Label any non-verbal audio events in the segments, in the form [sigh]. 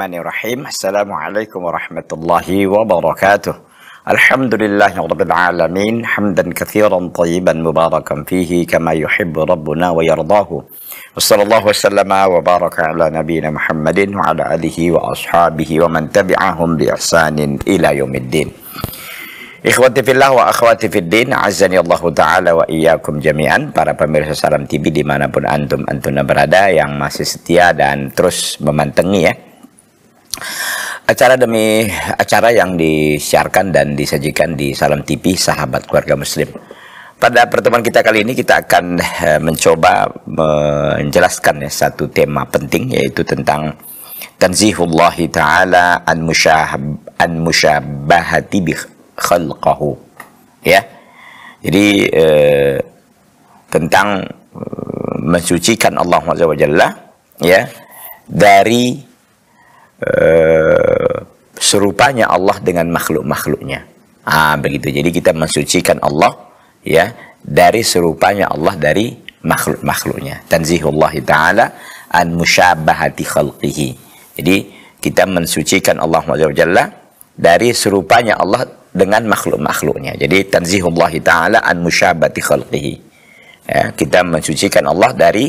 الرحمن الرحيم السلام عليكم ورحمة الله وبركاته الحمد لله رب العالمين حمدا كثيرا طيبا مباركا فيه كما يحب ربنا ويرضاه وصلى الله وسلم وبارك على نبينا محمد وعلى آله وأصحابه ومن تبعهم بإحسان إلى يوم الدين Ikhwati fillah wa akhwati fiddin Azani Allah ta'ala wa iyyakum jami'an Para pemirsa Salam TV dimanapun antum antuna berada Yang masih setia dan terus memantengi ya Acara demi acara yang disiarkan dan disajikan di Salam TV Sahabat Keluarga Muslim. Pada pertemuan kita kali ini kita akan eh, mencoba menjelaskan ya satu tema penting yaitu tentang tanzihullah taala an musyahab an musyabahati bi khalqahu. Ya. Jadi eh, tentang eh, mensucikan Allah Subhanahu wa ya dari uh, serupanya Allah dengan makhluk-makhluknya. Ah begitu. Jadi kita mensucikan Allah ya dari serupanya Allah dari makhluk-makhluknya. Tanzihullah taala an musyabahati khalqihi. Jadi kita mensucikan Allah Jalla dari serupanya Allah dengan makhluk-makhluknya. Jadi tanzihullah taala an musyabati khalqihi. Ya, kita mensucikan Allah dari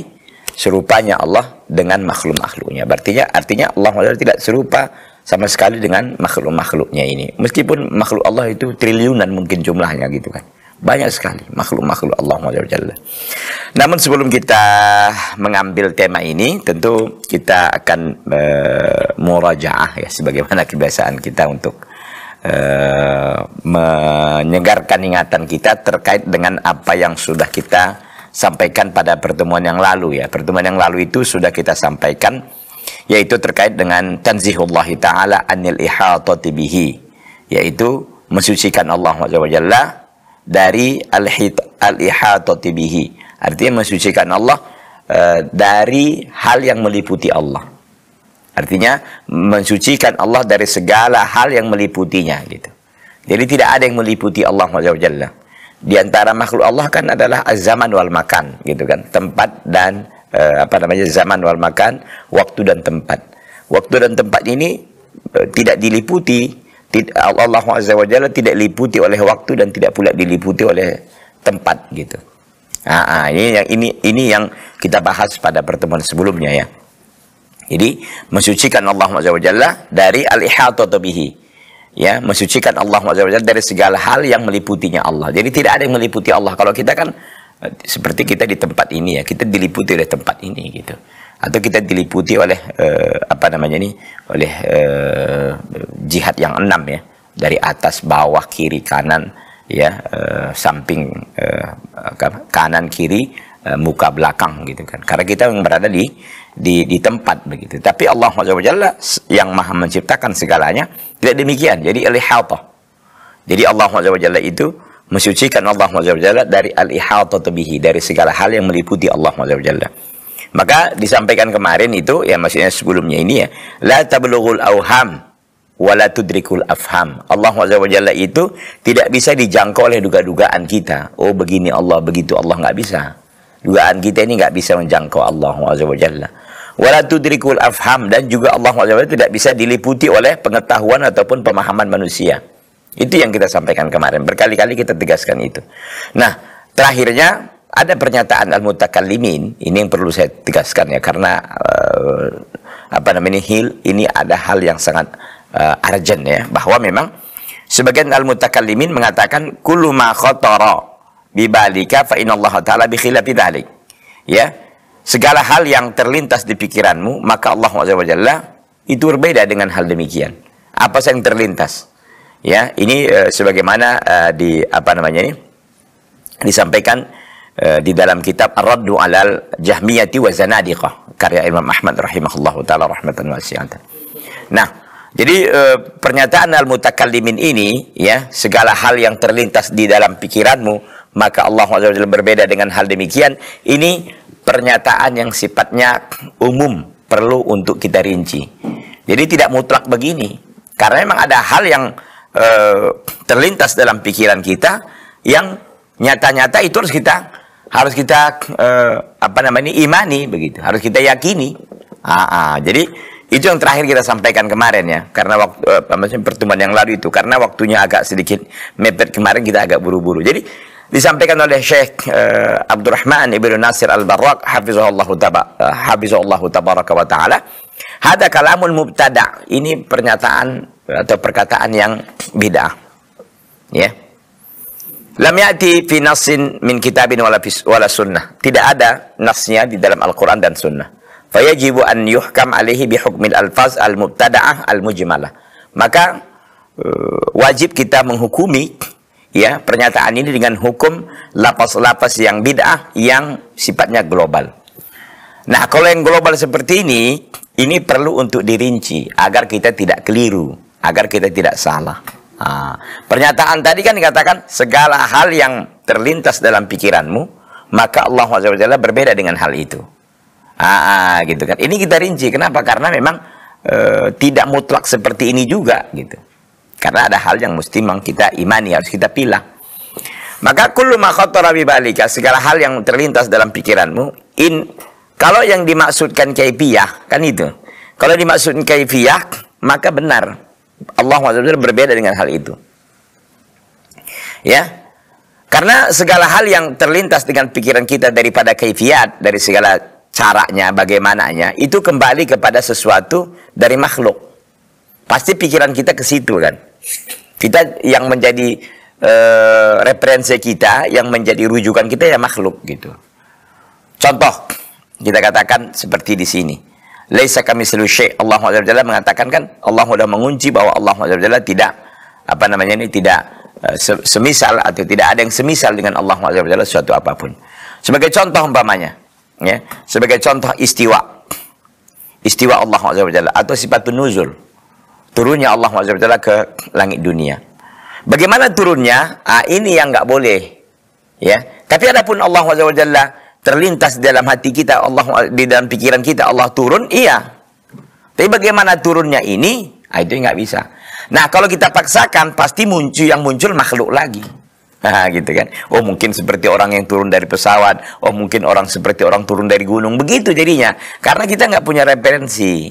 serupanya Allah dengan makhluk-makhluknya. Artinya artinya Allah SWT tidak serupa sama sekali dengan makhluk-makhluknya ini. Meskipun makhluk Allah itu triliunan mungkin jumlahnya gitu kan. Banyak sekali makhluk-makhluk Allah SWT. Namun sebelum kita mengambil tema ini, tentu kita akan e, murajaah ya sebagaimana kebiasaan kita untuk eh, menyegarkan ingatan kita terkait dengan apa yang sudah kita sampaikan pada pertemuan yang lalu ya. Pertemuan yang lalu itu sudah kita sampaikan yaitu terkait dengan tanzihullah taala anil ihatati bihi yaitu mensucikan Allah Jalla dari al-ihatati bihi. Artinya mensucikan Allah uh, dari hal yang meliputi Allah. Artinya mensucikan Allah dari segala hal yang meliputinya gitu. Jadi tidak ada yang meliputi Allah Jalla di antara makhluk Allah kan adalah zaman wal makan gitu kan tempat dan eh, apa namanya zaman wal makan waktu dan tempat waktu dan tempat ini eh, tidak diliputi tid Allah azza wajalla tidak diliputi oleh waktu dan tidak pula diliputi oleh tempat gitu ah, ah ini yang ini ini yang kita bahas pada pertemuan sebelumnya ya jadi mensucikan Allah azza wajalla dari al-ihatatu bihi ya mensucikan Allah SWT dari segala hal yang meliputinya Allah. Jadi tidak ada yang meliputi Allah. Kalau kita kan eh, seperti kita di tempat ini ya, kita diliputi oleh tempat ini gitu. Atau kita diliputi oleh eh, apa namanya ini, oleh eh, jihad yang enam ya, dari atas, bawah, kiri, kanan, ya, eh, samping, eh, kanan, kiri, Eh, muka belakang gitu kan. Karena kita yang berada di di, di tempat begitu. Tapi Allah Jalla yang Maha menciptakan segalanya tidak demikian. Jadi alihalto Jadi Allah Jalla itu mensucikan Allah Jalla dari alihalto tebihi dari segala hal yang meliputi Allah Jalla. Maka disampaikan kemarin itu ya maksudnya sebelumnya ini ya la tablughul awham wala tudrikul afham. Allah Jalla itu tidak bisa dijangkau oleh duga-dugaan kita. Oh begini Allah, begitu Allah nggak bisa. Dugaan kita ini nggak bisa menjangkau Allah Azza Wala tudrikul afham dan juga Allah Azza tidak bisa diliputi oleh pengetahuan ataupun pemahaman manusia. Itu yang kita sampaikan kemarin. Berkali-kali kita tegaskan itu. Nah, terakhirnya ada pernyataan al-mutakallimin. Ini yang perlu saya tegaskan ya karena uh, apa namanya hil ini ada hal yang sangat uh, urgent ya bahwa memang sebagian al-mutakallimin mengatakan kulumah ma bibalika fa inallah ta'ala bi khilafi dhalik. Ya. Segala hal yang terlintas di pikiranmu, maka Allah Azza itu berbeda dengan hal demikian. Apa yang terlintas? Ya, ini e, sebagaimana e, di apa namanya ini? disampaikan e, di dalam kitab Ar-Raddu 'alal Jahmiyati wa Zanadiqah karya Imam Ahmad rahimahullahu taala rahmatan wasi'atan. Nah, jadi e, pernyataan al-mutakallimin ini ya segala hal yang terlintas di dalam pikiranmu maka Allah SWT berbeda dengan hal demikian. Ini pernyataan yang sifatnya umum, perlu untuk kita rinci. Jadi tidak mutlak begini, karena memang ada hal yang e, terlintas dalam pikiran kita yang nyata-nyata itu harus kita harus kita e, apa namanya imani begitu, harus kita yakini. Aa, ah, ah. jadi itu yang terakhir kita sampaikan kemarin ya, karena waktu e, maksudnya pertemuan yang lalu itu, karena waktunya agak sedikit mepet kemarin kita agak buru-buru. Jadi disampaikan oleh Syekh uh, eh, Abdurrahman Ibnu Nasir Al-Barraq hafizahullahu taba, uh, eh, hafizahullahu tabaraka wa taala hada kalamul mubtada ini pernyataan atau perkataan yang bid'ah ya yeah. lam ya'ti fi nassin min kitabin wala, fis, wala sunnah tidak ada nasnya di dalam Al-Qur'an dan sunnah fayajibu an yuhkam alaihi bi hukmil alfaz al-mubtada'ah al-mujmalah maka uh, wajib kita menghukumi ya pernyataan ini dengan hukum lapas-lapas yang bid'ah yang sifatnya global. Nah, kalau yang global seperti ini, ini perlu untuk dirinci agar kita tidak keliru, agar kita tidak salah. Nah, pernyataan tadi kan dikatakan segala hal yang terlintas dalam pikiranmu, maka Allah SWT berbeda dengan hal itu. Ah, ah, gitu kan. Ini kita rinci. Kenapa? Karena memang e, tidak mutlak seperti ini juga gitu. Karena ada hal yang mesti memang kita imani, harus kita pilih. Maka kullu ma khatara balika, segala hal yang terlintas dalam pikiranmu, in kalau yang dimaksudkan kaifiyah, kan itu. Kalau dimaksudkan kaifiyah, maka benar. Allah SWT berbeda dengan hal itu. Ya, karena segala hal yang terlintas dengan pikiran kita daripada kaifiat, dari segala caranya, bagaimananya, itu kembali kepada sesuatu dari makhluk. Pasti pikiran kita ke situ kan. Kita yang menjadi e, referensi kita, yang menjadi rujukan kita ya makhluk gitu. Contoh, kita katakan seperti di sini. Laisa kami syekh, Allah Jalla mengatakan kan Allah sudah mengunci bahwa Allah Jalla tidak apa namanya ini tidak e, semisal atau tidak ada yang semisal dengan Allah Jalla suatu apapun. Sebagai contoh umpamanya, ya, sebagai contoh istiwa. Istiwa Allah Jalla atau sifat nuzul Turunnya Allah SWT ke langit dunia. Bagaimana turunnya? Ah, ini yang nggak boleh. Ya. Tapi adapun Allah SWT terlintas dalam hati kita, Allah di dalam pikiran kita Allah turun, iya. Tapi bagaimana turunnya ini? Ah, itu nggak bisa. Nah, kalau kita paksakan pasti muncul yang muncul makhluk lagi. [laughs] Ah, gitu kan. Oh, mungkin seperti orang yang turun dari pesawat. Oh, mungkin orang seperti orang turun dari gunung. Begitu jadinya. Karena kita nggak punya referensi.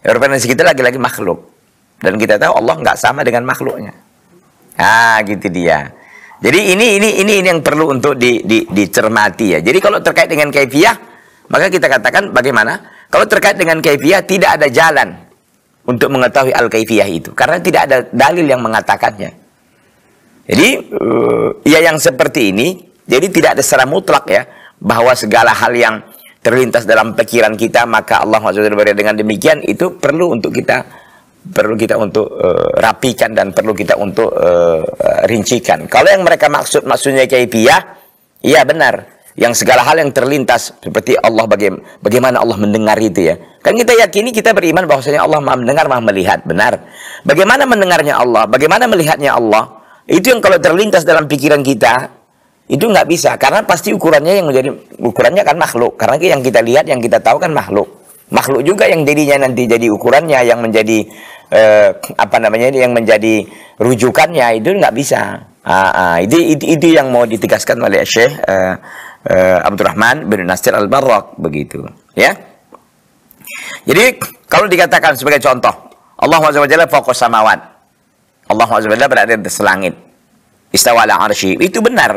Referensi kita lagi-lagi makhluk. Dan kita tahu Allah nggak sama dengan makhluknya. Ah, gitu dia. Jadi ini ini ini ini yang perlu untuk di, di, dicermati ya. Jadi kalau terkait dengan kaifiah, maka kita katakan bagaimana? Kalau terkait dengan kaifiah tidak ada jalan untuk mengetahui al kaifiah itu karena tidak ada dalil yang mengatakannya. Jadi uh, ya yang seperti ini, jadi tidak ada secara mutlak ya bahwa segala hal yang terlintas dalam pikiran kita maka Allah SWT dengan demikian itu perlu untuk kita perlu kita untuk uh, rapikan dan perlu kita untuk uh, rincikan. Kalau yang mereka maksud maksudnya kaifiyah, iya benar. Yang segala hal yang terlintas seperti Allah baga bagaimana Allah mendengar itu ya. Kan kita yakini kita beriman bahwasanya Allah Maha mendengar, Maha melihat, benar. Bagaimana mendengarnya Allah, bagaimana melihatnya Allah? Itu yang kalau terlintas dalam pikiran kita itu nggak bisa karena pasti ukurannya yang menjadi ukurannya kan makhluk karena yang kita lihat yang kita tahu kan makhluk makhluk juga yang jadinya nanti jadi ukurannya yang menjadi eh, apa namanya yang menjadi rujukannya itu nggak bisa ah, ah, itu, itu itu yang mau ditegaskan oleh Syekh eh, eh, Abdurrahman bin Nasir al Barok begitu ya jadi kalau dikatakan sebagai contoh Allah SWT fokus samawat Allah SWT berada di selangit istawala arsy itu benar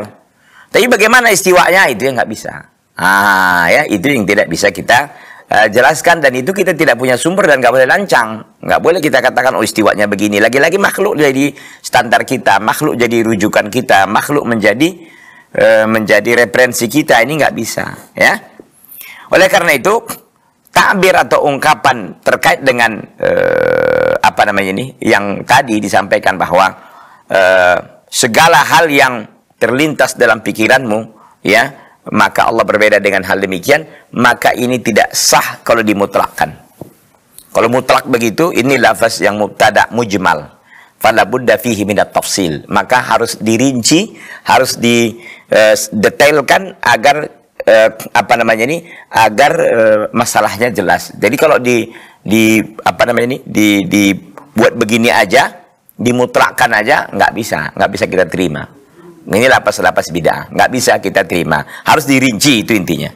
tapi bagaimana istiwanya itu yang nggak bisa ah ya itu yang tidak bisa kita Eh, jelaskan dan itu kita tidak punya sumber dan nggak boleh lancang nggak boleh kita katakan oh istiwanya begini lagi-lagi makhluk jadi standar kita makhluk jadi rujukan kita makhluk menjadi uh, menjadi referensi kita ini nggak bisa ya oleh karena itu takbir atau ungkapan terkait dengan uh, apa namanya ini yang tadi disampaikan bahwa uh, segala hal yang terlintas dalam pikiranmu ya maka Allah berbeda dengan hal demikian, maka ini tidak sah kalau dimutlakkan. Kalau mutlak begitu, ini lafaz yang mubtada mujmal. Fala buddha fihi minat tafsil. Maka harus dirinci, harus didetailkan eh, agar eh, apa namanya ini agar eh, masalahnya jelas. Jadi kalau di di apa namanya ini di dibuat begini aja, dimutlakkan aja nggak bisa, nggak bisa kita terima. Ini lapas-lapas bid'ah. Nggak bisa kita terima. Harus dirinci itu intinya.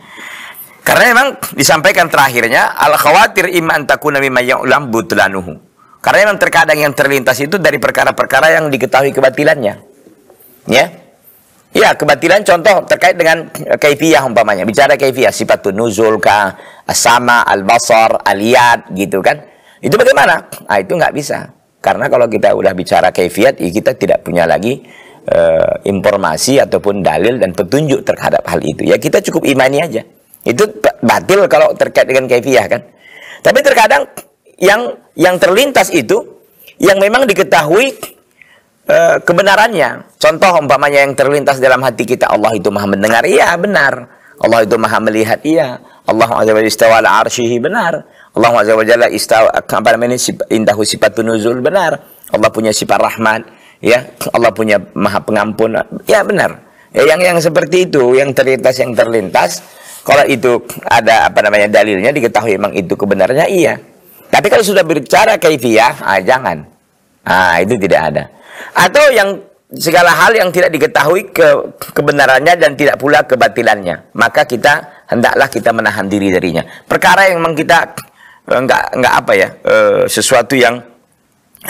Karena memang disampaikan terakhirnya, al khawatir iman takuna mimma ya'lam butlanuhu. Karena memang terkadang yang terlintas itu dari perkara-perkara yang diketahui kebatilannya. Ya. Ya, kebatilan contoh terkait dengan kaifiyah umpamanya. Bicara kaifiyah, sifat nuzul ka, asama, al-basar, al-iyad gitu kan. Itu bagaimana? Ah itu nggak bisa. Karena kalau kita udah bicara kaifiat, ya kita tidak punya lagi uh, informasi ataupun dalil dan petunjuk terhadap hal itu. Ya kita cukup imani aja. Itu batil kalau terkait dengan kaifiah kan. Tapi terkadang yang yang terlintas itu yang memang diketahui eh, kebenarannya. Contoh umpamanya yang terlintas dalam hati kita Allah itu Maha mendengar. Iya, benar. Allah itu Maha melihat. Iya. Allah Azza wa istawa ala benar. Allah Azza wa Jalla istawa apa namanya indahu sifat nuzul benar. Allah punya sifat rahmat ya Allah punya maha pengampun ya benar ya, yang yang seperti itu yang terlintas yang terlintas kalau itu ada apa namanya dalilnya diketahui memang itu kebenarannya iya tapi kalau sudah berbicara kaifiyah ah jangan ah itu tidak ada atau yang segala hal yang tidak diketahui ke kebenarannya dan tidak pula kebatilannya maka kita hendaklah kita menahan diri darinya perkara yang memang kita enggak eh, enggak apa ya e, sesuatu yang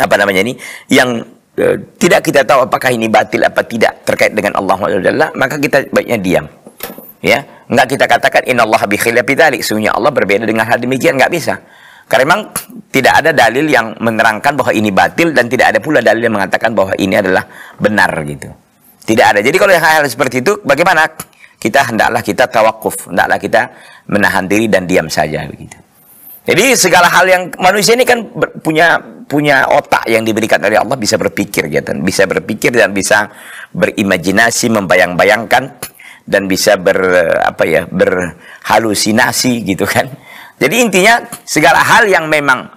apa namanya ini yang Eh, tidak kita tahu apakah ini batil apa tidak terkait dengan Allah Taala maka kita baiknya diam. Ya, nggak kita katakan Allah bi khilafi dzalik, Allah berbeda dengan hal demikian nggak bisa. Karena memang tidak ada dalil yang menerangkan bahwa ini batil dan tidak ada pula dalil yang mengatakan bahwa ini adalah benar gitu. Tidak ada. Jadi kalau hal-hal seperti itu bagaimana? Kita hendaklah kita tawakuf, hendaklah kita menahan diri dan diam saja begitu. Jadi segala hal yang manusia ini kan punya punya otak yang diberikan dari Allah bisa berpikir dan gitu. bisa berpikir dan bisa berimajinasi, membayang-bayangkan dan bisa ber apa ya, berhalusinasi gitu kan. Jadi intinya segala hal yang memang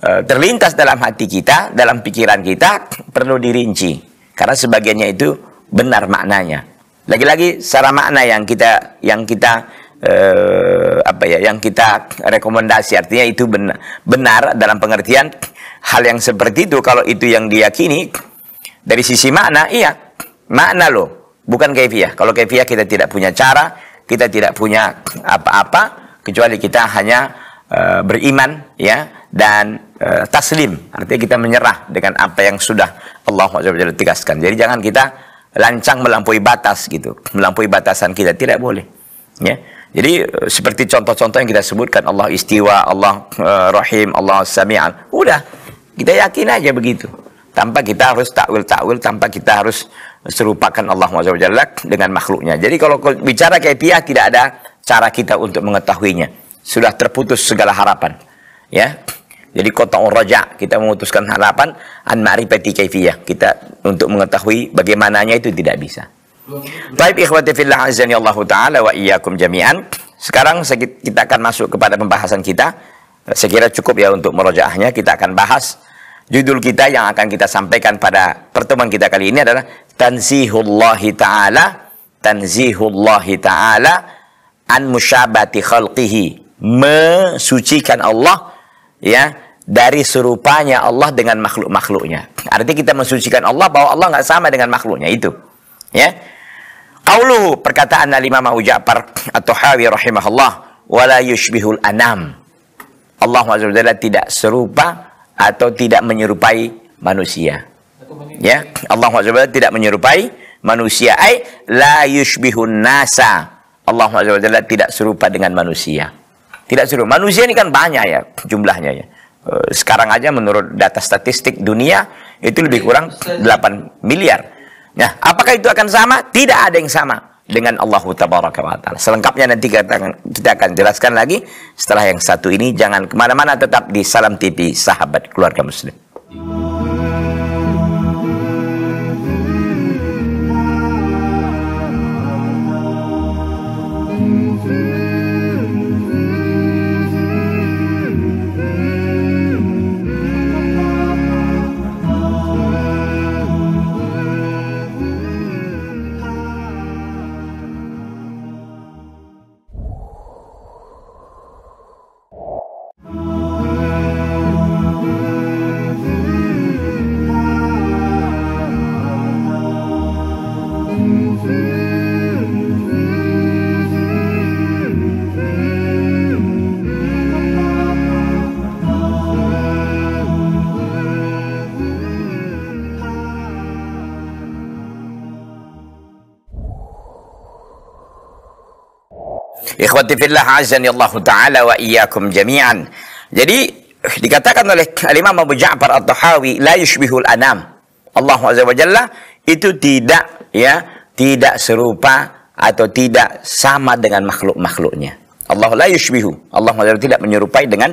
e, terlintas dalam hati kita, dalam pikiran kita perlu dirinci karena sebagiannya itu benar maknanya. Lagi-lagi secara makna yang kita yang kita e, apa ya yang kita rekomendasi artinya itu benar, benar dalam pengertian hal yang seperti itu kalau itu yang diyakini dari sisi makna iya makna loh bukan kaifiah kalau kaifiah kita tidak punya cara kita tidak punya apa-apa kecuali kita hanya uh, beriman ya dan uh, taslim artinya kita menyerah dengan apa yang sudah Allah SWT tegaskan jadi jangan kita lancang melampaui batas gitu melampaui batasan kita tidak boleh ya jadi eh, seperti contoh-contoh yang kita sebutkan Allah istiwa, Allah uh, rahim, Allah sami'an. Udah, kita yakin aja begitu. Tanpa kita harus takwil-takwil, tanpa kita harus serupakan Allah SWT dengan makhluknya. Jadi kalau bicara kaifiah tidak ada cara kita untuk mengetahuinya. Sudah terputus segala harapan. Ya, jadi kota raja kita memutuskan harapan an ma'rifati kaifiyah. Kita untuk mengetahui bagaimananya itu tidak bisa. Baik ikhwati fillah azani Allah taala wa iyyakum jami'an. Sekarang kita akan masuk kepada pembahasan kita. Sekira cukup ya untuk merojaahnya kita akan bahas judul kita yang akan kita sampaikan pada pertemuan kita kali ini adalah tanzihullahi taala tanzihullahi taala an musyabati khalqihi mensucikan Allah ya dari serupanya Allah dengan makhluk-makhluknya. Artinya kita mensucikan Allah bahwa Allah nggak sama dengan makhluknya itu. Ya. Qauluhu perkataan Al-Imam Abu Ja'far atau hawi rahimahullah wala yushbihul anam. Allah Azza tidak serupa atau tidak menyerupai manusia. Ya, Allah Azza tidak menyerupai manusia. Ai la yushbihun nasa. Allah Azza tidak serupa dengan manusia. Tidak serupa. Manusia ini kan banyak ya jumlahnya ya. Eh, sekarang aja menurut data statistik dunia itu lebih kurang 8 miliar Nah, apakah itu akan sama? Tidak ada yang sama dengan Allah Tabaraka wa taala. Selengkapnya nanti kita akan, kita akan jelaskan lagi setelah yang satu ini. Jangan kemana-mana tetap di Salam TV Sahabat Keluarga Muslim. Ikhwati fillah azani Allah taala wa iyyakum jami'an. Jadi dikatakan oleh Imam Abu Ja'far At-Tahawi la yushbihul anam. Allah Azza wa Jalla itu tidak ya, tidak serupa atau tidak sama dengan makhluk-makhluknya. Allah la yushbihu. Allah Azza wa Jalla tidak menyerupai dengan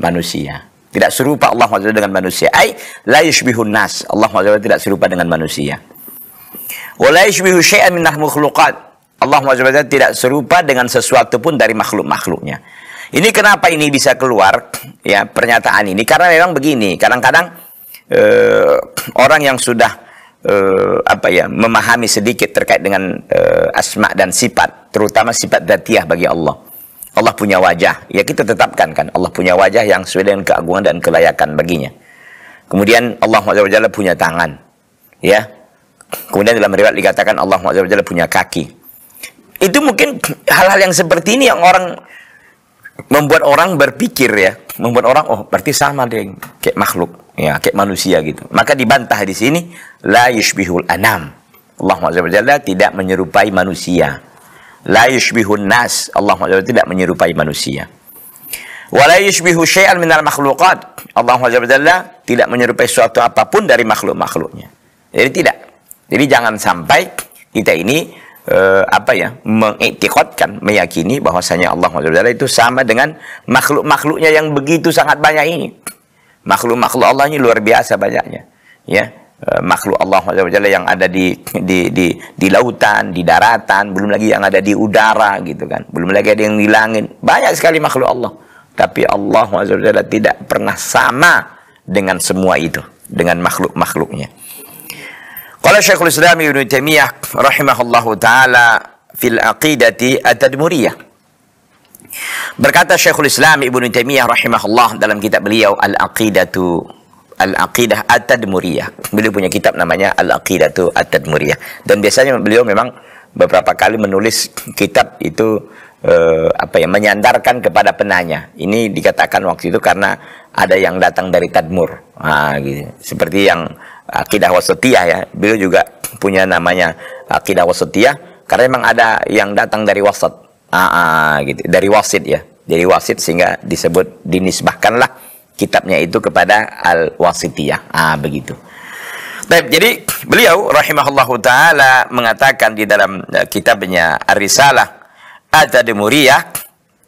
manusia. Tidak serupa Allah Azza dengan manusia. Ai la yushbihun nas. Allah Azza tidak serupa dengan manusia. Wa la yushbihu syai'an min makhluqat. Allah SWT tidak serupa dengan sesuatu pun dari makhluk-makhluknya. Ini kenapa ini bisa keluar ya pernyataan ini? Karena memang begini, kadang-kadang eh, orang yang sudah eh, apa ya memahami sedikit terkait dengan eh, asma dan sifat, terutama sifat datiah bagi Allah. Allah punya wajah, ya kita tetapkan kan Allah punya wajah yang sesuai dengan keagungan dan kelayakan baginya. Kemudian Allah SWT punya tangan, ya. Kemudian dalam riwayat dikatakan Allah SWT punya kaki itu mungkin hal-hal yang seperti ini yang orang membuat orang berpikir ya, membuat orang oh berarti sama dengan kayak makhluk, ya kayak manusia gitu. Maka dibantah di sini la yushbihul anam. Allah Jalla tidak menyerupai manusia. La yushbihun nas. Allah Jalla tidak menyerupai manusia. Wa la yushbihu syai'an minal makhluqat. Allah Jalla tidak menyerupai suatu apapun dari makhluk-makhluknya. Jadi tidak. Jadi jangan sampai kita ini uh, apa ya mengiktikatkan meyakini bahwasanya Allah Taala itu sama dengan makhluk-makhluknya yang begitu sangat banyak ini makhluk-makhluk Allah ini luar biasa banyaknya ya uh, makhluk Allah Taala yang ada di, di di di lautan di daratan belum lagi yang ada di udara gitu kan belum lagi ada yang di langit banyak sekali makhluk Allah tapi Allah Taala tidak pernah sama dengan semua itu dengan makhluk-makhluknya Qala Syekhul Islam Ibn Taimiyah rahimahullahu taala fil aqidati at-tadmuriyah. Berkata Syekhul Islam Ibn Taimiyah rahimahullah dalam kitab beliau Al-Aqidatu Al-Aqidah At-Tadmuriyah. Beliau punya kitab namanya Al-Aqidatu At-Tadmuriyah. Dan biasanya beliau memang beberapa kali menulis kitab itu eh, apa ya menyandarkan kepada penanya. Ini dikatakan waktu itu karena ada yang datang dari Tadmur. Nah, gitu. Seperti yang akidah wasatiyah ya. Beliau juga punya namanya akidah wasatiyah karena memang ada yang datang dari wasat. Aa, ah, ah, gitu, dari wasit ya. Dari wasit sehingga disebut dinisbahkanlah kitabnya itu kepada al-wasitiyah. Ah begitu. Baik, jadi beliau rahimahullahu taala mengatakan di dalam eh, kitabnya Ar-Risalah At-Tadmuriyah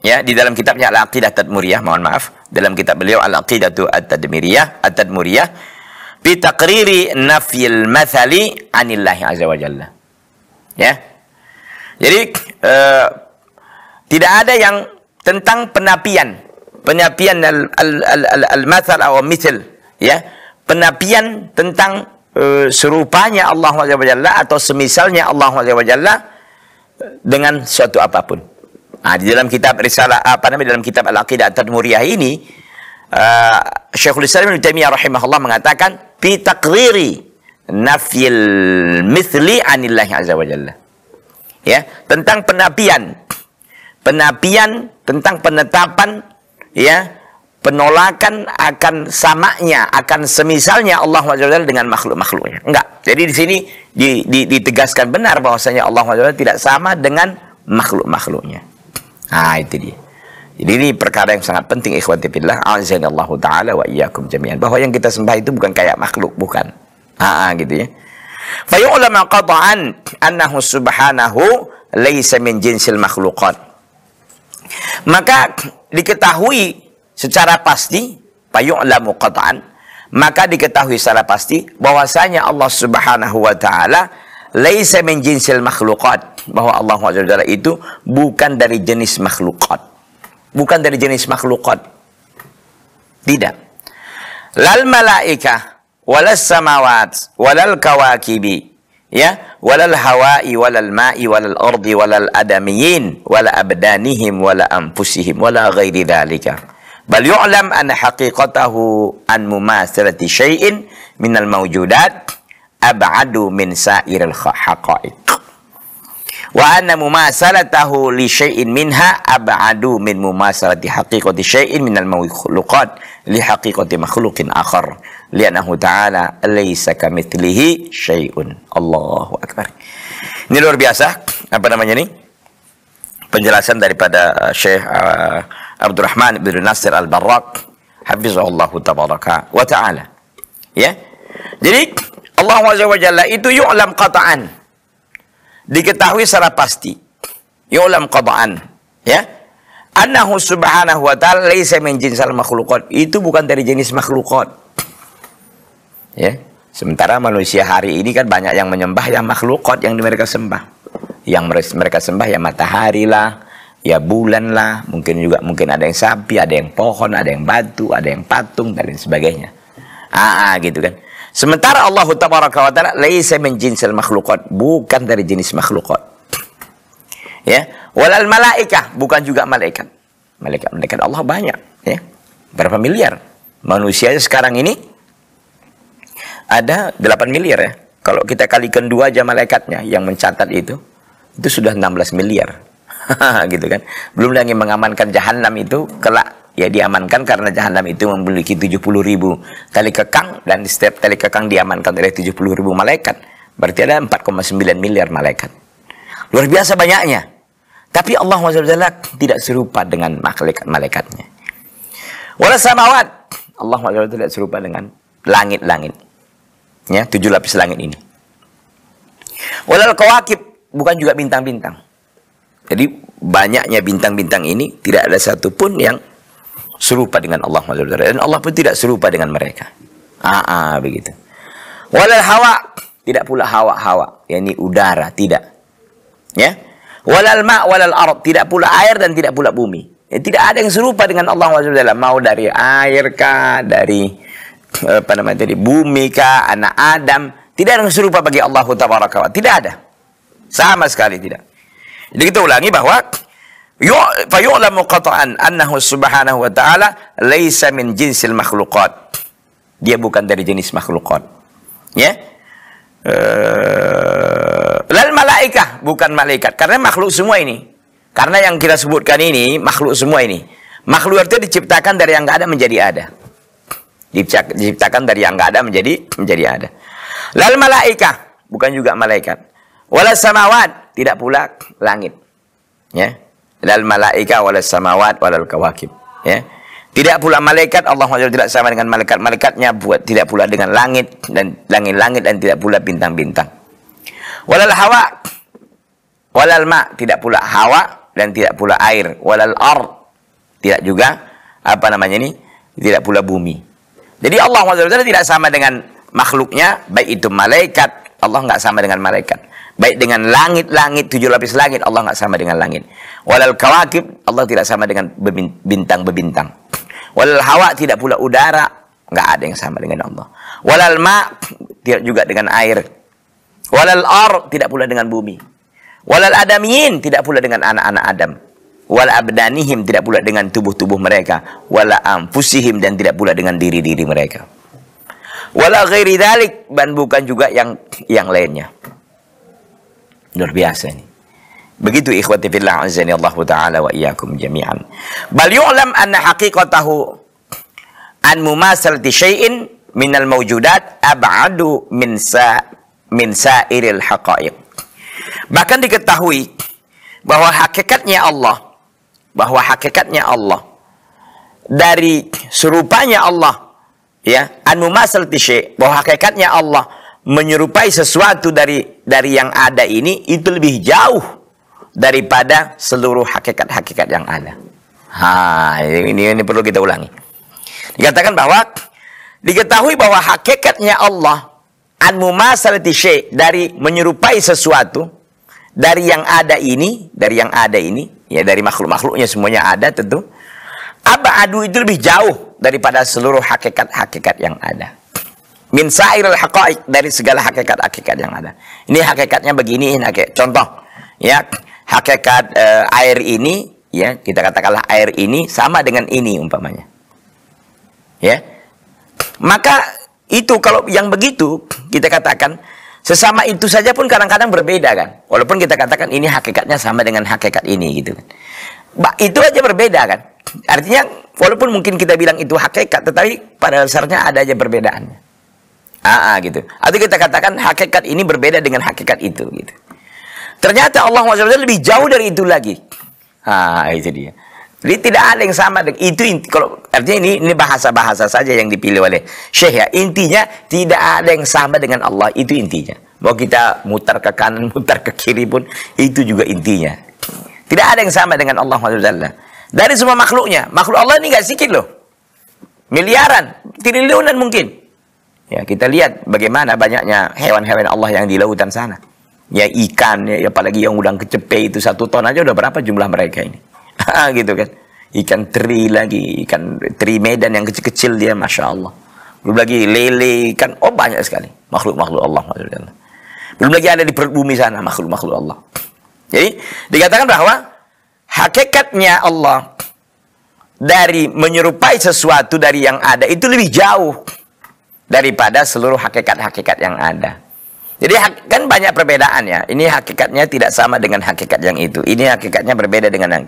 ya di dalam kitabnya Al-Aqidah Tadmuriyah, mohon maaf, dalam kitab beliau al At-Tadmuriyah, At-Tadmuriyah at At-Tadmuriyah bitakriri nafil mathali anillahi azza wa jalla. Ya. Jadi e, tidak ada yang tentang penapian, penapian al al al, al, al mathal atau misal, ya. Penapian tentang e, serupanya Allah azza wa jalla atau semisalnya Allah azza wa jalla eh, dengan suatu apapun. Nah, di dalam kitab risalah apa namanya dalam kitab Al-Aqidah at tamuriyah ini Eh, Syekhul Islam Ibn Taimiyah rahimahullah mengatakan bi taqriri nafyil mithli anillahi azza wa Ya, tentang penapian Penabian tentang penetapan ya, penolakan akan samanya, akan semisalnya Allah SWT dengan makhluk-makhluknya. Enggak. Jadi di sini di, di, ditegaskan benar bahwasanya Allah SWT tidak sama dengan makhluk-makhluknya. Nah, itu dia. Jadi ini perkara yang sangat penting ikhwan tibillah. Allah taala wa iyyakum jami'an bahwa yang kita sembah itu bukan kayak makhluk bukan. Ah gitu ya. Fa yu'lama qat'an annahu subhanahu laisa min jinsil makhluqat. Maka diketahui secara pasti fa yu'lamu qat'an maka diketahui secara pasti bahwasanya Allah Subhanahu wa taala laisa min jinsil makhluqat bahwa Allah Subhanahu wa taala itu bukan dari jenis makhluqat bukan dari jenis makhlukat. Tidak. Lal malaika walas samawat walal kawakibi ya walal hawai walal ma'i walal ardi walal adamiyin wala abdanihim wala anfusihim wala ghairi dhalika bal yu'lam an haqiqatahu an mumasalati syai'in minal mawjudat ab'adu min sairil haqa'iq wa anna mumasalatahu li syai'in minha ab'adu min mumasalati haqiqati syai'in minal makhluqat li haqiqati makhluqin akhar li'annahu ta'ala laysa kamitslihi syai'un Allahu akbar ini luar biasa apa namanya nih penjelasan daripada uh, Syekh uh, Abdurrahman bin Nasir Al-Barrak hafizahullah tabaraka wa ta'ala ya jadi Allah Azza wa Jalla itu yu'lam qata'an diketahui secara pasti yolam qada'an ya annahu subhanahu wa ta'ala laisa min jinsal makhluqat itu bukan dari jenis makhlukat, ya sementara manusia hari ini kan banyak yang menyembah yang makhlukat yang mereka sembah yang mereka sembah ya matahari lah ya bulan lah mungkin juga mungkin ada yang sapi ada yang pohon ada yang batu ada yang patung dan lain sebagainya ah, ah gitu kan Sementara Allah Tabaraka wa taala laisa min jinsil makhluqat, bukan dari jenis makhlukat. Ya, walal malaikah, bukan juga malaikat. Malaikat malaikat Allah banyak, ya. Berapa miliar? Manusia sekarang ini ada 8 miliar ya. Kalau kita kalikan dua aja malaikatnya yang mencatat itu, itu sudah 16 miliar. [laughs] gitu kan. Belum lagi mengamankan jahanam itu kelak ya diamankan karena jahanam itu memiliki 70 ribu tali kekang dan di setiap tali kekang diamankan oleh 70 ribu malaikat berarti ada 4,9 miliar malaikat luar biasa banyaknya tapi Allah SWT tidak serupa dengan malaikat-malaikatnya wala samawat Allah SWT tidak serupa dengan langit-langit ya tujuh lapis langit ini walau kawakib bukan juga bintang-bintang jadi banyaknya bintang-bintang ini tidak ada satupun yang serupa dengan Allah dan Allah pun tidak serupa dengan mereka aa ah, ah, begitu walal hawa tidak pula hawa-hawa yakni udara tidak ya walal ma walal ard tidak pula air dan tidak pula bumi ya, tidak ada yang serupa dengan Allah SWT mau dari air kah dari apa namanya dari bumi kah anak Adam tidak ada yang serupa bagi Allah Taala tidak ada sama sekali tidak jadi kita ulangi bahwa Fayu'lamu qata'an annahu subhanahu wa ta'ala laisa min jinsil makhlukat. Dia bukan dari jenis makhlukat. Ya. Eh, lal malaikah bukan malaikat karena makhluk semua ini. Karena yang kita sebutkan ini makhluk semua ini. Makhluk itu diciptakan dari yang enggak ada menjadi ada. Diciptakan dari yang enggak ada menjadi menjadi ada. Lal malaikah bukan juga malaikat. Wala samawat tidak pula langit. Ya dal malaika wal samawat walal kawakib ya tidak pula malaikat Allah SWT tidak sama dengan malaikat-malaikatnya buat tidak pula dengan langit dan langit-langit dan tidak pula bintang-bintang walal hawa walal ma tidak pula hawa dan tidak pula air walal ar tidak juga apa namanya ini tidak pula bumi jadi Allah SWT tidak sama dengan makhluknya baik itu malaikat Allah nggak sama dengan malaikat Baik dengan langit-langit, tujuh lapis langit, Allah nggak sama dengan langit. Walal kawakib, Allah tidak sama dengan bintang bintang Walal hawa, tidak pula udara, nggak ada yang sama dengan Allah. Walal ma, tidak juga dengan air. Walal ar, tidak pula dengan bumi. Walal adamiyin, tidak pula dengan anak-anak Adam. Wal abdanihim, tidak pula dengan tubuh-tubuh mereka. Wala amfusihim, dan tidak pula dengan diri-diri mereka. Wala ghairi dalik, dan bukan juga yang yang lainnya. Luar biasa ini. Begitu ikhwati fillah azani Allah taala wa iyyakum jami'an. Bal yu'lam anna haqiqatahu an mumasalati syai'in minal mawjudat ab'adu min sa min sairil haqa'iq. Bahkan diketahui bahwa hakikatnya Allah bahwa hakikatnya Allah dari serupanya Allah ya an mumasalati syai' bahwa hakikatnya Allah menyerupai sesuatu dari dari yang ada ini itu lebih jauh daripada seluruh hakikat-hakikat yang ada. Ha, ini, ini perlu kita ulangi. Dikatakan bahwa diketahui bahwa hakikatnya Allah an mumasalati syai' dari menyerupai sesuatu dari yang ada ini, dari yang ada ini, ya dari makhluk-makhluknya semuanya ada tentu. Abadu itu lebih jauh daripada seluruh hakikat-hakikat yang ada min sairil haqaiq dari segala hakikat-hakikat yang ada. Ini hakikatnya begini, ini hakikat. Contoh, ya, hakikat e, air ini, ya, kita katakanlah air ini sama dengan ini umpamanya. Ya. Maka itu kalau yang begitu kita katakan sesama itu saja pun kadang-kadang berbeda kan. Walaupun kita katakan ini hakikatnya sama dengan hakikat ini gitu kan. Itu aja berbeda kan. Artinya walaupun mungkin kita bilang itu hakikat tetapi pada dasarnya ada aja perbedaannya. Aa, ah, ah, gitu. Atau kita katakan hakikat ini berbeda dengan hakikat itu gitu. Ternyata Allah SWT lebih jauh dari itu lagi. Ah, ah, itu dia. Jadi tidak ada yang sama dengan itu inti, kalau artinya ini ini bahasa-bahasa saja yang dipilih oleh Syekh ya. Intinya tidak ada yang sama dengan Allah, itu intinya. Mau kita mutar ke kanan, [laughs] mutar ke kiri pun itu juga intinya. Tidak ada yang sama dengan Allah SWT. Dari semua makhluknya, makhluk Allah ini gak sedikit loh. Miliaran, triliunan mungkin. Ya, kita lihat bagaimana banyaknya hewan-hewan Allah yang di lautan sana. Ya ikan, ya, ya apalagi yang udang kecepe itu satu ton aja udah berapa jumlah mereka ini. [laughs] gitu kan. Ikan teri lagi, ikan teri medan yang kecil-kecil dia, Masya Allah. Belum lagi lele, ikan, oh banyak sekali. Makhluk-makhluk Allah. Belum lagi ada di perut bumi sana, makhluk-makhluk Allah. Jadi, dikatakan bahwa hakikatnya Allah dari menyerupai sesuatu dari yang ada itu lebih jauh daripada seluruh hakikat-hakikat yang ada. Jadi kan banyak perbedaan ya. Ini hakikatnya tidak sama dengan hakikat yang itu. Ini hakikatnya berbeda dengan yang.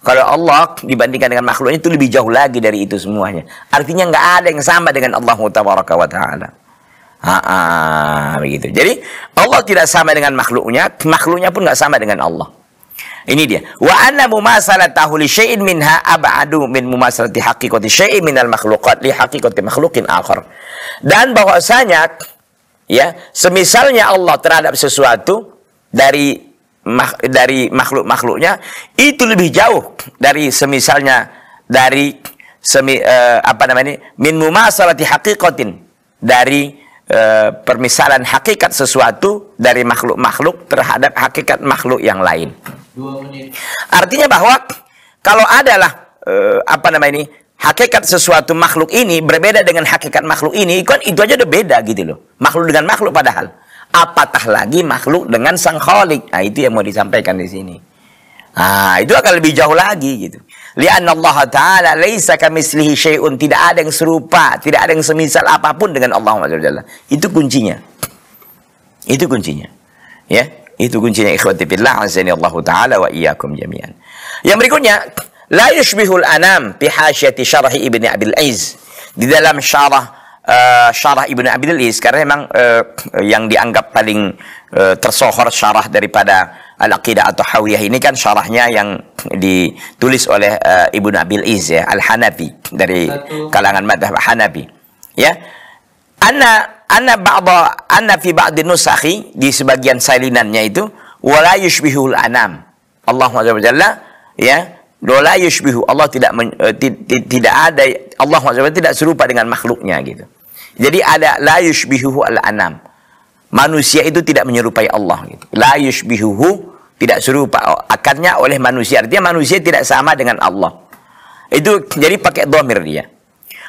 Kalau Allah dibandingkan dengan makhluk itu lebih jauh lagi dari itu semuanya. Artinya nggak ada yang sama dengan Allah Taala. Ah, Ah, begitu. Jadi Allah tidak sama dengan makhluknya, makhluknya pun nggak sama dengan Allah. Ini dia. Wa anna mumasalatahu li syai'in minha ab'adu min mumasalati haqiqati syai'in minal makhluqat li haqiqati makhluqin akhar. Dan bahwasanya ya, semisalnya Allah terhadap sesuatu dari dari makhluk-makhluknya itu lebih jauh dari semisalnya dari semi uh, apa namanya ini min mumasalati haqiqatin dari uh, permisalan hakikat sesuatu dari makhluk-makhluk terhadap hakikat makhluk yang lain. Artinya bahwa kalau adalah uh, apa namanya ini hakikat sesuatu makhluk ini berbeda dengan hakikat makhluk ini, kan itu aja udah beda gitu loh. Makhluk dengan makhluk padahal. Apatah lagi makhluk dengan sang kholik. Nah, itu yang mau disampaikan di sini. Nah itu akan lebih jauh lagi gitu. Lihat Allah Ta'ala laisa kamislihi syai'un. Tidak ada yang serupa, tidak ada yang semisal apapun dengan Allah Subhanahu Itu kuncinya. Itu kuncinya. Ya. Itu kuncinya ikhwati billah azani Allah taala wa iyyakum jami'an. Yang berikutnya, la yushbihul anam fi hasyati syarah Ibnu Abdul Aziz. Di dalam syarah uh, syarah Ibnu Abdul Is karena memang uh, yang dianggap paling uh, tersohor syarah daripada Al-Aqidah atau Hawiyah ini kan syarahnya yang ditulis oleh uh, Ibnu Abdul Is ya Al-Hanafi dari kalangan madhab Hanafi ya anna anna ba'da anna fi ba'di nusakhi di sebagian salinannya itu wala yushbihul anam. Allah Jalla ya, wala yushbihu. Allah tidak men, uh, tidak ada Allah Jalla tidak serupa dengan makhluknya gitu. Jadi ada la yushbihu al anam. Manusia itu tidak menyerupai Allah gitu. La yushbihu tidak serupa akarnya oleh manusia. Artinya manusia tidak sama dengan Allah. Itu jadi pakai domir dia.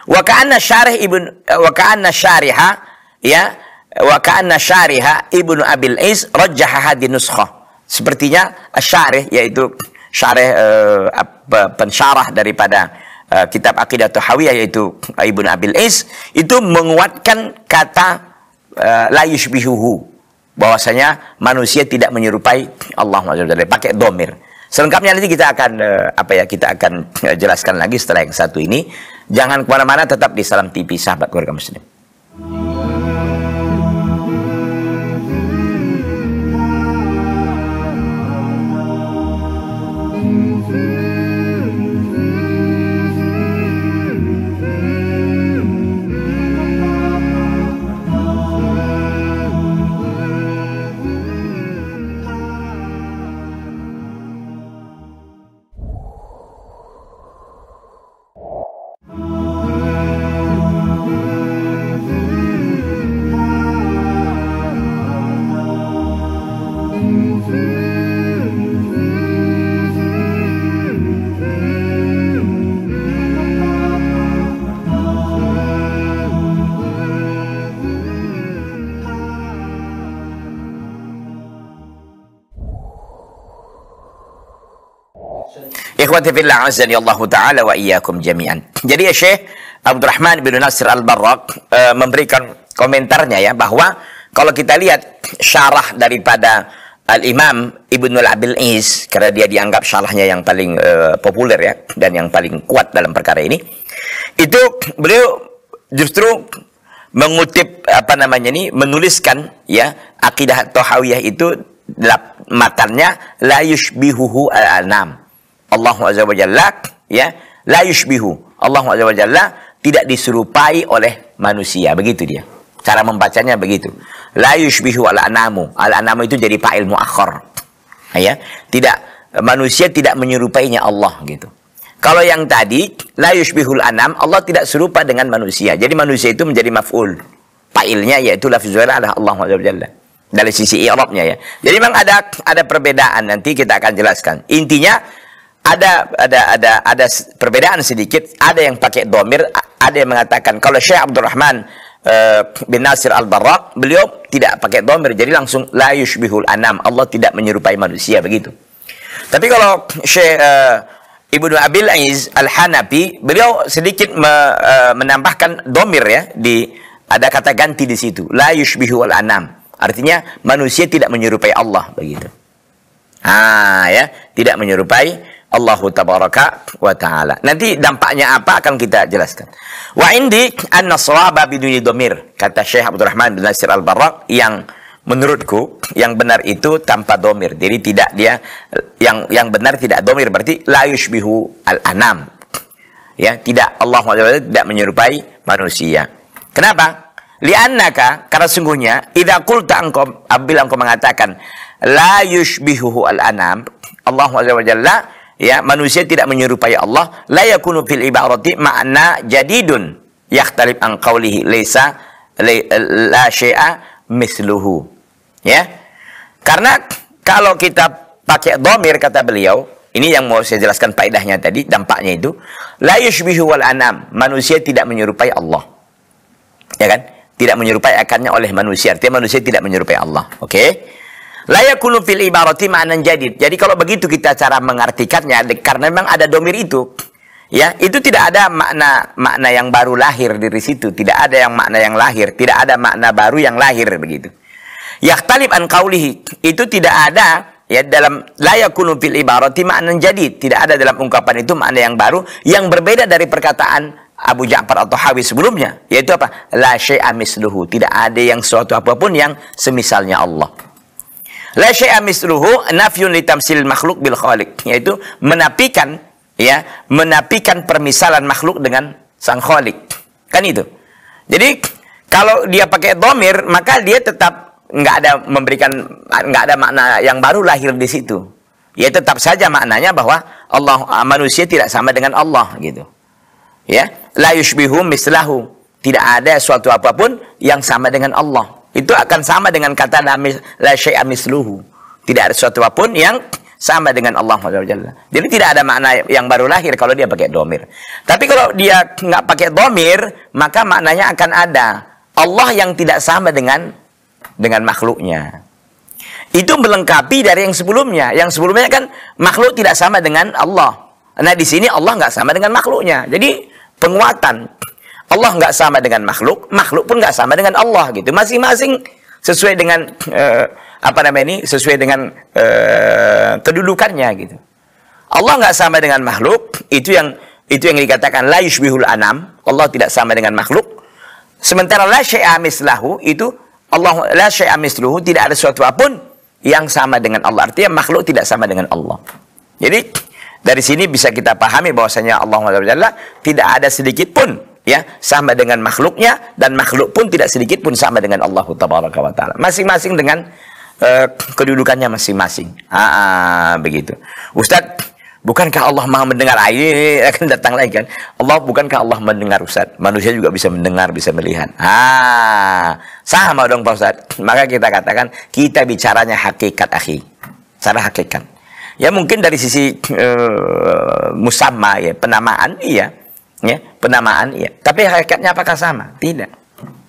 Wa ka'anna syarih ibn eh, wa ka'anna syariha ya wa ka'anna syariha Ibnu Abil Is rajjaha hadhi nuskhah. Sepertinya syarih yaitu syarih uh, pensyarah daripada uh, kitab Aqidah Tuhawiyah yaitu eh, Ibnu Abil Is itu menguatkan kata uh, la yushbihuhu bahwasanya manusia tidak menyerupai Allah Subhanahu pakai domir. Selengkapnya nanti kita akan apa ya kita akan jelaskan lagi setelah yang satu ini. Jangan kemana-mana tetap di Salam TV sahabat keluarga muslim. Ikhwati fillah azani Allah taala wa iyyakum jami'an. Jadi ya Syekh Abdurrahman bin Nasir Al-Barrak uh, eh, memberikan komentarnya ya bahwa kalau kita lihat syarah daripada Al-Imam Ibnu Abil Is karena dia dianggap syarahnya yang paling uh, populer ya dan yang paling kuat dalam perkara ini. Itu beliau justru mengutip apa namanya ini menuliskan ya akidah tohawiyah itu matanya la yushbihuhu al-anam Allah Azza wa Jalla ya la yushbihu Allah Azza wa Jalla tidak diserupai oleh manusia begitu dia cara membacanya begitu la yushbihu al anamu al anamu itu jadi fa'il muakhar ya tidak manusia tidak menyerupainya Allah gitu kalau yang tadi la yushbihul anam Allah tidak serupa dengan manusia jadi manusia itu menjadi maf'ul fa'ilnya yaitu lafzul adalah Allah Azza wa Jalla dari sisi Arabnya ya. Jadi memang ada ada perbedaan nanti kita akan jelaskan. Intinya ada ada ada ada perbedaan sedikit ada yang pakai domir ada yang mengatakan kalau Syekh Abdurrahman eh, bin Nasir al barak beliau tidak pakai domir jadi langsung la yushbihul anam Allah tidak menyerupai manusia begitu tapi kalau Syekh uh, Ibnu Abil Aiz Al-Hanafi beliau sedikit eh, menambahkan domir ya di ada kata ganti di situ la yushbihul anam artinya manusia tidak menyerupai Allah begitu ah ya tidak menyerupai Allah tabaraka wa taala. Nanti dampaknya apa akan kita jelaskan. Wa indi an-nasraba biduni domir. Kata Syekh Abdul Rahman bin Nasir al barak yang menurutku yang benar itu tanpa domir. Jadi tidak dia yang yang benar tidak domir berarti la yushbihu al-anam. Ya, tidak Allah tidak menyerupai manusia. Kenapa? Li'annaka karena sungguhnya idza qulta engkau apabila engkau mengatakan la yushbihu al-anam Allah Azza ya manusia tidak menyerupai Allah la yakunu fil ibarati makna jadidun yakhtalif an qawlihi laisa la syai'a misluhu ya karena kalau kita pakai domir kata beliau ini yang mau saya jelaskan faedahnya tadi dampaknya itu la yushbihu wal anam manusia tidak menyerupai Allah ya kan tidak menyerupai akannya oleh manusia artinya manusia tidak menyerupai Allah oke okay? Layakunu fil ibarati ma'anan jadid. Jadi kalau begitu kita cara mengartikannya karena memang ada domir itu. Ya, itu tidak ada makna makna yang baru lahir dari situ, tidak ada yang makna yang lahir, tidak ada makna baru yang lahir begitu. Yaktalib an kaulihi. Itu tidak ada ya dalam layakunu fil ibarati ma'anan jadid, tidak ada dalam ungkapan itu makna yang baru yang berbeda dari perkataan Abu Ja'far atau Hawi sebelumnya, yaitu apa? La syai'a misluhu, tidak ada yang suatu apapun yang semisalnya Allah. La syai'a misluhu nafyun litamsil makhluk bil khaliq, yaitu menapikan ya, menapikan permisalan makhluk dengan sang khaliq. Kan itu. Jadi kalau dia pakai domir maka dia tetap nggak ada memberikan nggak ada makna yang baru lahir di situ. Ya tetap saja maknanya bahwa Allah ah, manusia tidak sama dengan Allah gitu. Ya, la yushbihu mislahu. Tidak ada suatu apapun yang sama dengan Allah. Itu akan sama dengan kata la syai'a misluhu. Tidak ada sesuatu apapun yang sama dengan Allah Jadi tidak ada makna yang baru lahir kalau dia pakai domir. Tapi kalau dia nggak pakai domir, maka maknanya akan ada Allah yang tidak sama dengan dengan makhluknya. Itu melengkapi dari yang sebelumnya. Yang sebelumnya kan makhluk tidak sama dengan Allah. Nah di sini Allah nggak sama dengan makhluknya. Jadi penguatan Allah nggak sama dengan makhluk, makhluk pun nggak sama dengan Allah gitu. Masing-masing sesuai dengan uh, apa namanya ini, sesuai dengan uh, kedudukannya gitu. Allah nggak sama dengan makhluk, itu yang itu yang dikatakan la yushbihul anam, Allah tidak sama dengan makhluk. Sementara la syai'a mislahu itu Allah la syai'a misluhu tidak ada sesuatu apun yang sama dengan Allah. Artinya makhluk tidak sama dengan Allah. Jadi dari sini bisa kita pahami bahwasanya Allah SWT tidak ada sedikit pun ya sama dengan makhluknya dan makhluk pun tidak sedikit pun sama dengan Allah wa taala masing-masing dengan uh, kedudukannya masing-masing ah, ah, begitu Ustadz Bukankah Allah maha mendengar? Ah, ini iya, iya, iya, akan datang lagi kan. Allah bukankah Allah mendengar Ustaz? Manusia juga bisa mendengar, bisa melihat. Ah, sama dong Pak Ustaz. Maka kita katakan kita bicaranya hakikat akhi. Cara hakikat. Ya mungkin dari sisi uh, musamma ya, penamaan iya ya penamaan iya tapi hakikatnya apakah sama tidak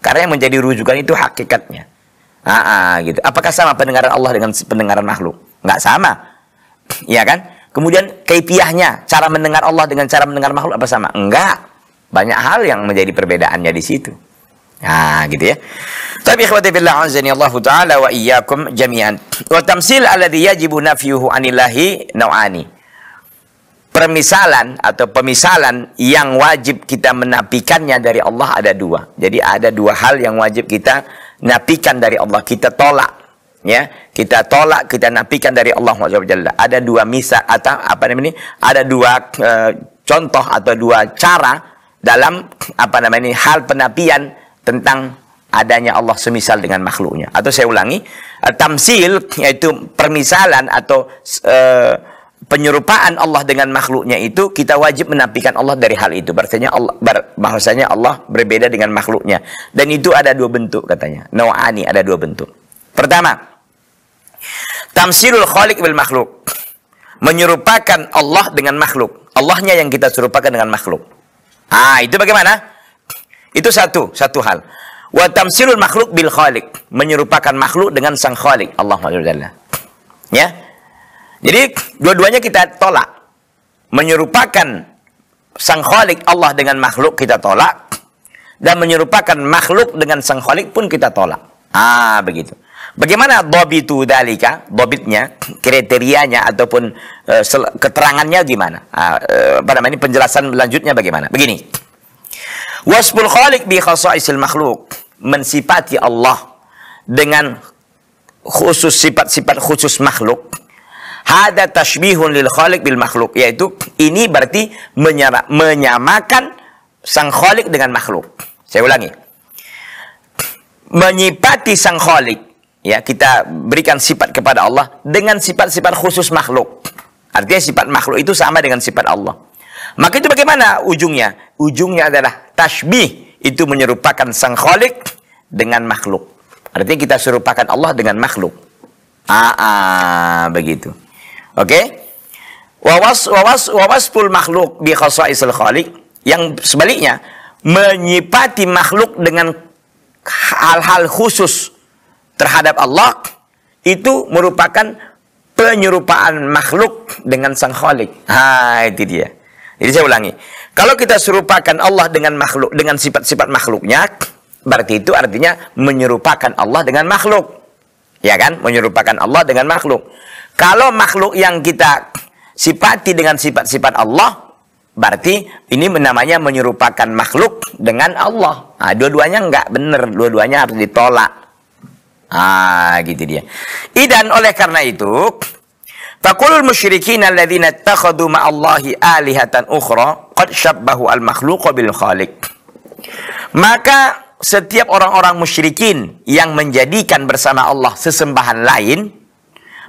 karena yang menjadi rujukan itu hakikatnya ah, ah gitu apakah sama pendengaran Allah dengan pendengaran makhluk nggak sama [laughs] ya kan kemudian kaifiahnya cara mendengar Allah dengan cara mendengar makhluk apa sama enggak banyak hal yang menjadi perbedaannya di situ Nah, gitu ya. Tapi ikhwati billah anzani Allah taala wa iyyakum jami'an. Wa tamsil alladhi yajibu nafyuhu anillahi naw'ani permisalan atau pemisalan yang wajib kita menapikannya dari Allah ada dua. Jadi ada dua hal yang wajib kita napikan dari Allah, kita tolak. Ya, kita tolak, kita napikan dari Allah Subhanahu Ada dua misa atau apa namanya Ada dua e, contoh atau dua cara dalam apa namanya hal penapian tentang adanya Allah semisal dengan makhluknya. Atau saya ulangi, eh, tamsil yaitu permisalan atau e, penyerupaan Allah dengan makhluknya itu kita wajib menampikan Allah dari hal itu. Bahasanya Allah bahasanya Allah berbeda dengan makhluknya. Dan itu ada dua bentuk katanya. Nawani ada dua bentuk. Pertama, tamsilul khaliq bil makhluk. Menyerupakan Allah dengan makhluk. Allahnya yang kita serupakan dengan makhluk. Ah, itu bagaimana? Itu satu, satu hal. Wa tamsilul makhluk bil khaliq. Menyerupakan makhluk dengan sang khaliq. Allah Ya. Jadi dua-duanya kita tolak. Menyerupakan sang khalik Allah dengan makhluk kita tolak. Dan menyerupakan makhluk dengan sang khalik pun kita tolak. Ah, begitu. Bagaimana itu dalika, dobitnya, kriterianya ataupun eh, keterangannya gimana? Ah, e, uh, apa namanya penjelasan lanjutnya bagaimana? Begini. Wasbul khaliq bi khasaisil makhluk. mensipati Allah dengan khusus sifat-sifat khusus makhluk Hada tashbihun lil khaliq bil makhluk. Yaitu ini berarti menyara, menyamakan sang khaliq dengan makhluk. Saya ulangi. Menyipati sang khaliq. Ya, kita berikan sifat kepada Allah dengan sifat-sifat khusus makhluk. Artinya sifat makhluk itu sama dengan sifat Allah. Maka itu bagaimana ujungnya? Ujungnya adalah tashbih. Itu menyerupakan sang khaliq dengan makhluk. Artinya kita serupakan Allah dengan makhluk. Ah, ah, begitu. Oke? Wawas Wawas wawas pul makhluk bi khasaisil khaliq yang sebaliknya menyipati makhluk dengan hal-hal khusus terhadap Allah itu merupakan penyerupaan makhluk dengan sang khalik. Ha, itu dia. Jadi saya ulangi. Kalau kita serupakan Allah dengan makhluk, dengan sifat-sifat makhluknya, berarti itu artinya menyerupakan Allah dengan makhluk. Ya kan? Menyerupakan Allah dengan makhluk. Kalau makhluk yang kita sifati dengan sifat-sifat Allah, berarti ini namanya menyerupakan makhluk dengan Allah. Nah, dua-duanya enggak benar, dua-duanya harus ditolak. Ah, gitu dia. Dan oleh karena itu, musyrikin alladzina takhadu ma'allahi alihatan ukhra qad syabbahu al-makhluqa bil khaliq. Maka setiap orang-orang musyrikin yang menjadikan bersama Allah sesembahan lain,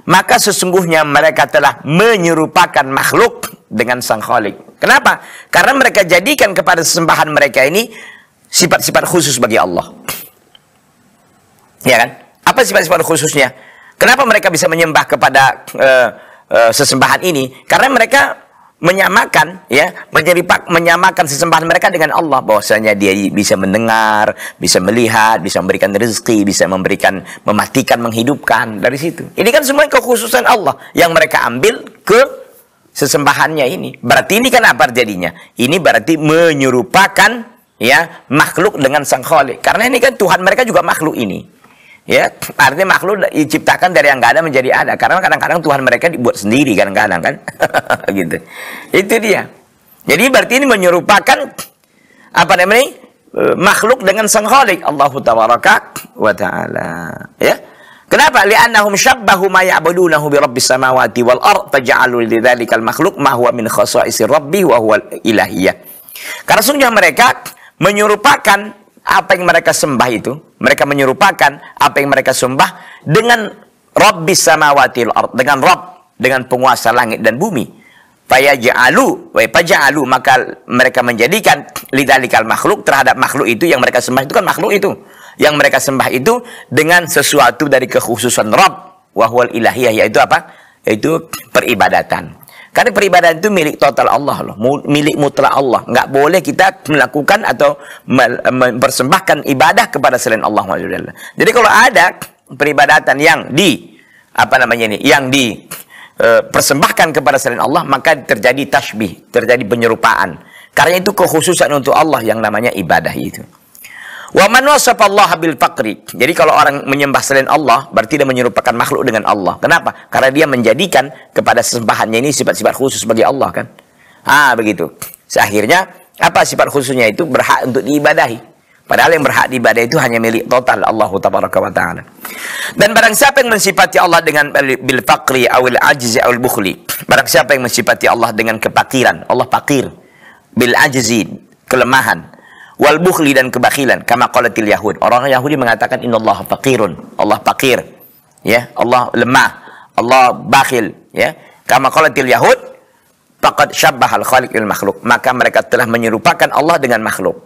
maka sesungguhnya mereka telah menyerupakan makhluk dengan Sang Khalik. Kenapa? Karena mereka jadikan kepada sesembahan mereka ini sifat-sifat khusus bagi Allah. Ya kan? Apa sifat-sifat khususnya? Kenapa mereka bisa menyembah kepada uh, uh, sesembahan ini? Karena mereka menyamakan ya menjadi pak menyamakan sesembahan mereka dengan Allah bahwasanya dia bisa mendengar bisa melihat bisa memberikan rezeki bisa memberikan mematikan menghidupkan dari situ ini kan semua kekhususan Allah yang mereka ambil ke sesembahannya ini berarti ini kan apa jadinya ini berarti menyerupakan ya makhluk dengan sang khalik karena ini kan Tuhan mereka juga makhluk ini Ya, artinya makhluk diciptakan dari yang nggak ada menjadi ada. Karena kadang-kadang Tuhan mereka dibuat sendiri kadang-kadang kan. [laughs] gitu. Itu dia. Jadi berarti ini menyerupakan apa namanya? E, makhluk dengan sang khalik Allahu tabaraka wa taala. Ya. Kenapa? annahum syabbahu ma ya'budunahu bi rabbis samawati wal ard faja'alu lidzalikal makhluk ma huwa min khasa'isir rabbi wa huwa ilahiyah. Karena sungguh mereka menyerupakan apa yang mereka sembah itu, mereka menyerupakan apa yang mereka sembah dengan Rabbis bisa ard, dengan Rabb, dengan penguasa langit dan bumi. Fayaj'alu, wa alu maka mereka menjadikan lidah lidalikal makhluk terhadap makhluk itu yang mereka sembah itu kan makhluk itu. Yang mereka sembah itu dengan sesuatu dari kekhususan Rabb, wahwal ilahiyah yaitu apa? Yaitu peribadatan. Karena peribadahan itu milik total Allah loh, milik mutlak Allah. Nggak boleh kita melakukan atau mempersembahkan ibadah kepada selain Allah. Jadi kalau ada peribadatan yang di apa namanya ini, yang di e, persembahkan kepada selain Allah, maka terjadi tasbih, terjadi penyerupaan. Karena itu kekhususan untuk Allah yang namanya ibadah itu. Wa man Allah bil faqri. Jadi kalau orang menyembah selain Allah, berarti dia menyerupakan makhluk dengan Allah. Kenapa? Karena dia menjadikan kepada sesembahannya ini sifat-sifat khusus bagi Allah kan. Ah, begitu. Seakhirnya apa sifat khususnya itu berhak untuk diibadahi. Padahal yang berhak diibadahi itu hanya milik total Allah tabaraka wa taala. Dan barang siapa yang mensifati Allah dengan bil faqri awil ajzi awil bukhli. Barang siapa yang mensifati Allah dengan kepakiran, Allah pakir. Bil ajzi, kelemahan wal bukhli dan kebakhilan kama qalatil yahud orang Yahudi mengatakan innallaha faqirun Allah fakir ya Allah lemah Allah bakhil ya kama qalatil yahud faqad syabbahal khaliq il makhluk maka mereka telah menyerupakan Allah dengan makhluk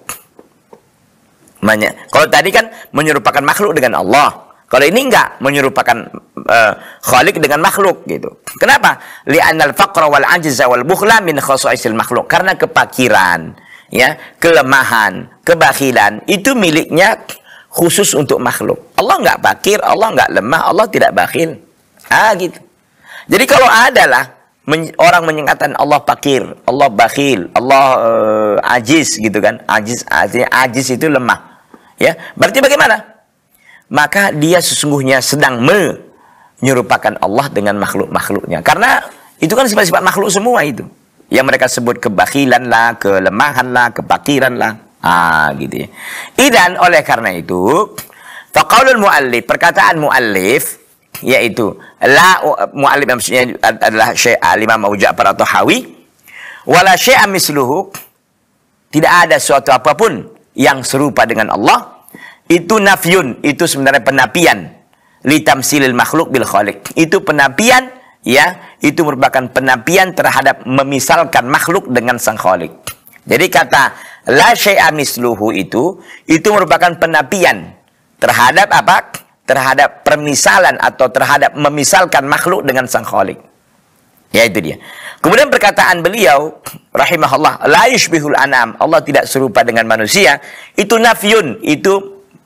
Manya. kalau tadi kan menyerupakan makhluk dengan Allah kalau ini enggak menyerupakan uh, eh, khalik dengan makhluk gitu. Kenapa? Li'anal faqra wal ajza wal bukhla min khasaisil makhluk. Karena kepakiran ya, kelemahan, kebakilan itu miliknya khusus untuk makhluk. Allah nggak bakir, Allah nggak lemah, Allah tidak bakil. Ah gitu. Jadi kalau lah men orang menyingkatan Allah pakir, Allah bakhil, Allah uh, ajis gitu kan. Ajis artinya ajis itu lemah. Ya, berarti bagaimana? Maka dia sesungguhnya sedang menyerupakan Allah dengan makhluk-makhluknya. Karena itu kan sifat-sifat makhluk semua itu yang mereka sebut kebakilan lah, kelemahan lah, kepakiran lah. Ah, gitu ya. Idan oleh karena itu, faqaulul muallif, perkataan muallif yaitu la muallif maksudnya adalah Syekh Imam Abu Ja'far At-Tahawi wala syai'a misluhu tidak ada suatu apapun yang serupa dengan Allah itu nafyun itu sebenarnya penapian litamsilil makhluk bil khaliq itu penapian ya itu merupakan penapian terhadap memisalkan makhluk dengan sang khalik. Jadi kata la syai'a misluhu itu itu merupakan penapian terhadap apa? Terhadap permisalan atau terhadap memisalkan makhluk dengan sang khalik. Ya itu dia. Kemudian perkataan beliau rahimahullah la yushbihul anam, Allah tidak serupa dengan manusia, itu nafyun, itu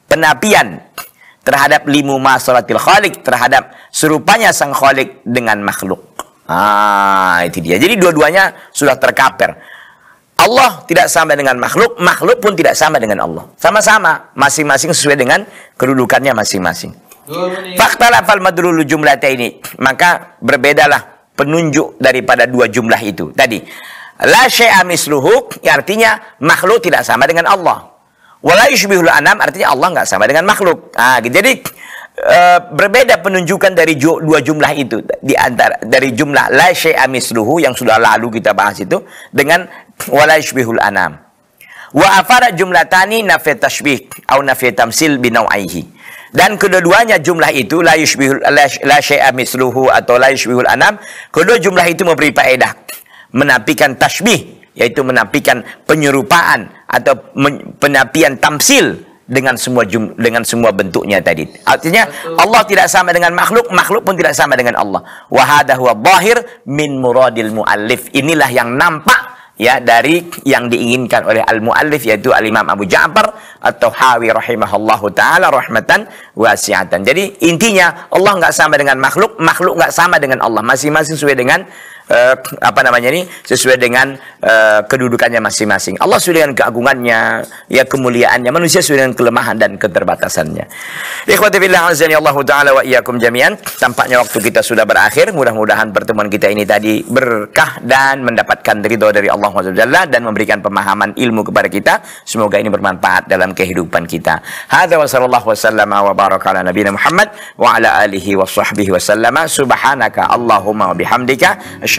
penapian terhadap limu masolatil khalik terhadap serupanya sang kholik dengan makhluk ah itu dia jadi dua-duanya sudah terkaper Allah tidak sama dengan makhluk makhluk pun tidak sama dengan Allah sama-sama masing-masing sesuai dengan kedudukannya masing-masing fakta lafal madrul jumlah ini maka berbedalah penunjuk daripada dua jumlah itu tadi la syai'a misluhu artinya makhluk tidak sama dengan Allah Wala yushbihul anam artinya Allah nggak sama dengan makhluk. Nah, jadi e, berbeda penunjukan dari ju, dua jumlah itu di antara dari jumlah la syai'a misluhu yang sudah lalu kita bahas itu dengan wala yushbihul anam. Wa afara tani nafi tashbih au nafetamsil binau binawaihi. Dan kedua-duanya jumlah itu la yushbihul la, syai'a misluhu atau la yushbihul anam. Kedua jumlah itu memberi faedah menafikan tasbih yaitu menafikan penyerupaan atau penapian tamsil dengan semua jum, dengan semua bentuknya tadi. Artinya Allah tidak sama dengan makhluk, makhluk pun tidak sama dengan Allah. Wa hadha huwa zahir min muradil muallif. Inilah yang nampak ya dari yang diinginkan oleh al-muallif yaitu al-Imam Abu Ja'far atau Hawi rahimahullahu taala rahmatan wasi'atan. Jadi intinya Allah nggak sama dengan makhluk, makhluk nggak sama dengan Allah, masing-masing sesuai dengan uh, apa namanya ini sesuai dengan uh, kedudukannya masing-masing. Allah sesuai dengan keagungannya, ya kemuliaannya. Manusia sesuai dengan kelemahan dan keterbatasannya. Bismillahirrahmanirrahim fillah Allah taala wa iyyakum jami'an. Tampaknya waktu kita sudah berakhir. Mudah-mudahan pertemuan kita ini tadi berkah dan mendapatkan ridho dari Allah Subhanahu dan memberikan pemahaman ilmu kepada kita. Semoga ini bermanfaat dalam kehidupan kita. Hadza wa sallallahu sallama wa baraka ala nabiyina Muhammad wa ala alihi wa sahbihi wa sallama subhanaka Allahumma wa bihamdika